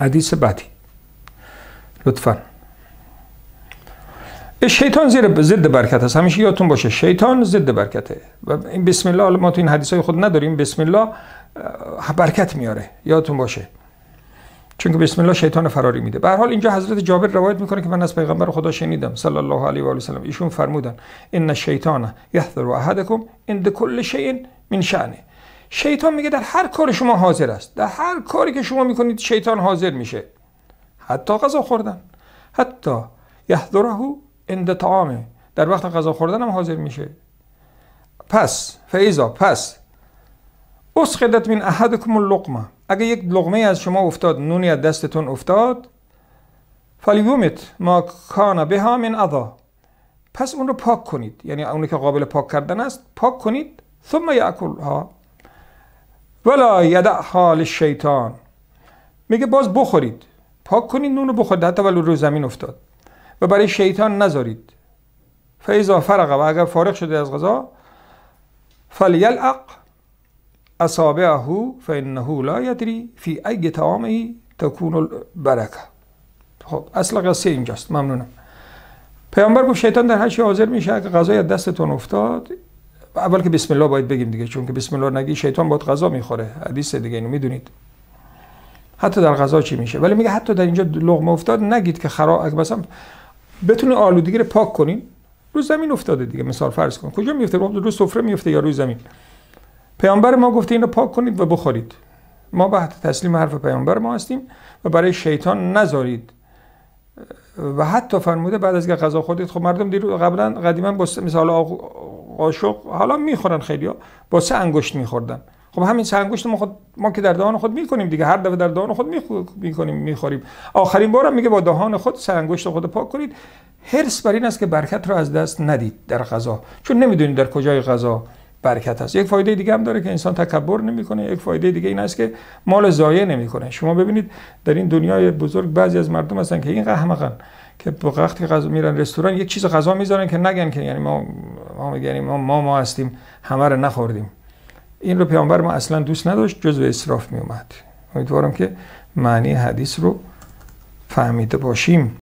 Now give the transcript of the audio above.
حدیث بعدی لطفا شیطان زیر ضد برکت است همیشه یادتون باشه شیطان ضد برکته و این بسم الله ما تو این حدیث های خود نداریم بسم الله برکت میاره یادتون باشه چون که بسم الله شیطان فراری میده به حال اینجا حضرت جابر روایت میکنه که من از پیغمبر خدا شنیدم صلی الله علیه و آله ایشون فرمودن ان الشیطان یحذر احدکم عند کل شیء من شأنه شیطان میگه در هر کار شما حاضر است در هر کاری که شما میکنید شیطان حاضر میشه حتی غذا خوردن حتی یحضره عند طعامه در وقت غذا خوردن هم حاضر میشه پس فیضا پس اسخدت من احدکم اللقمه اگه یک لقمه از شما افتاد نونی از دستتون افتاد فلیومت ما کان بها من اضا پس اون رو پاک کنید یعنی اون که قابل پاک کردن است پاک کنید ثم ها ولا یدع حال شیطان میگه باز بخورید پاک کنید نون رو بخورید حتی ولو روی زمین افتاد و برای شیطان نذارید فیضا فرقه و اگر فارغ شده از غذا فلیلعق اصابعه فانه لا یدری فی ای طعامه تکون البرکه خب اصل قصه اینجاست ممنونم پیامبر گفت شیطان در هر چی حاضر میشه اگه غذای از دستتون افتاد اول که بسم الله باید بگیم دیگه چون که بسم الله نگی شیطان باید غذا میخوره حدیث دیگه اینو میدونید حتی در غذا چی میشه ولی میگه حتی در اینجا لغمه افتاد نگید که خرا مثلا بتونید آلودگی رو پاک کنین رو زمین افتاده دیگه مثال فرض کن کجا میفته خب، رو سفره میفته یا روی زمین پیامبر ما گفته اینو پاک کنید و بخورید ما بعد تسلیم حرف پیامبر ما هستیم و برای شیطان نذارید و حتی فرموده بعد از که غذا خوردید خب مردم دیرو قبلا قدیما با مثال قاشق حالا میخورن خیلیا با سه انگشت میخوردن خب همین سه انگشت ما خود ما که در دهان خود میکنیم دیگه هر دفعه در دهان خود میکنیم میخوریم آخرین بارم میگه با دهان خود سه انگشت خود پاک کنید هرس بر این است که برکت رو از دست ندید در غذا چون نمیدونید در کجای غذا برکت است. یک فایده دیگه هم داره که انسان تکبر نمیکنه یک فایده دیگه این است که مال ضایع نمیکنه شما ببینید در این دنیای بزرگ بعضی از مردم هستن که این قهمقن که وقتی غذا میرن رستوران یک چیز غذا میذارن که نگن که یعنی ما ما میگنیم ما ما, ما هستیم همه رو نخوردیم این رو پیامبر ما اصلا دوست نداشت جزو اسراف می اومد امیدوارم که معنی حدیث رو فهمیده باشیم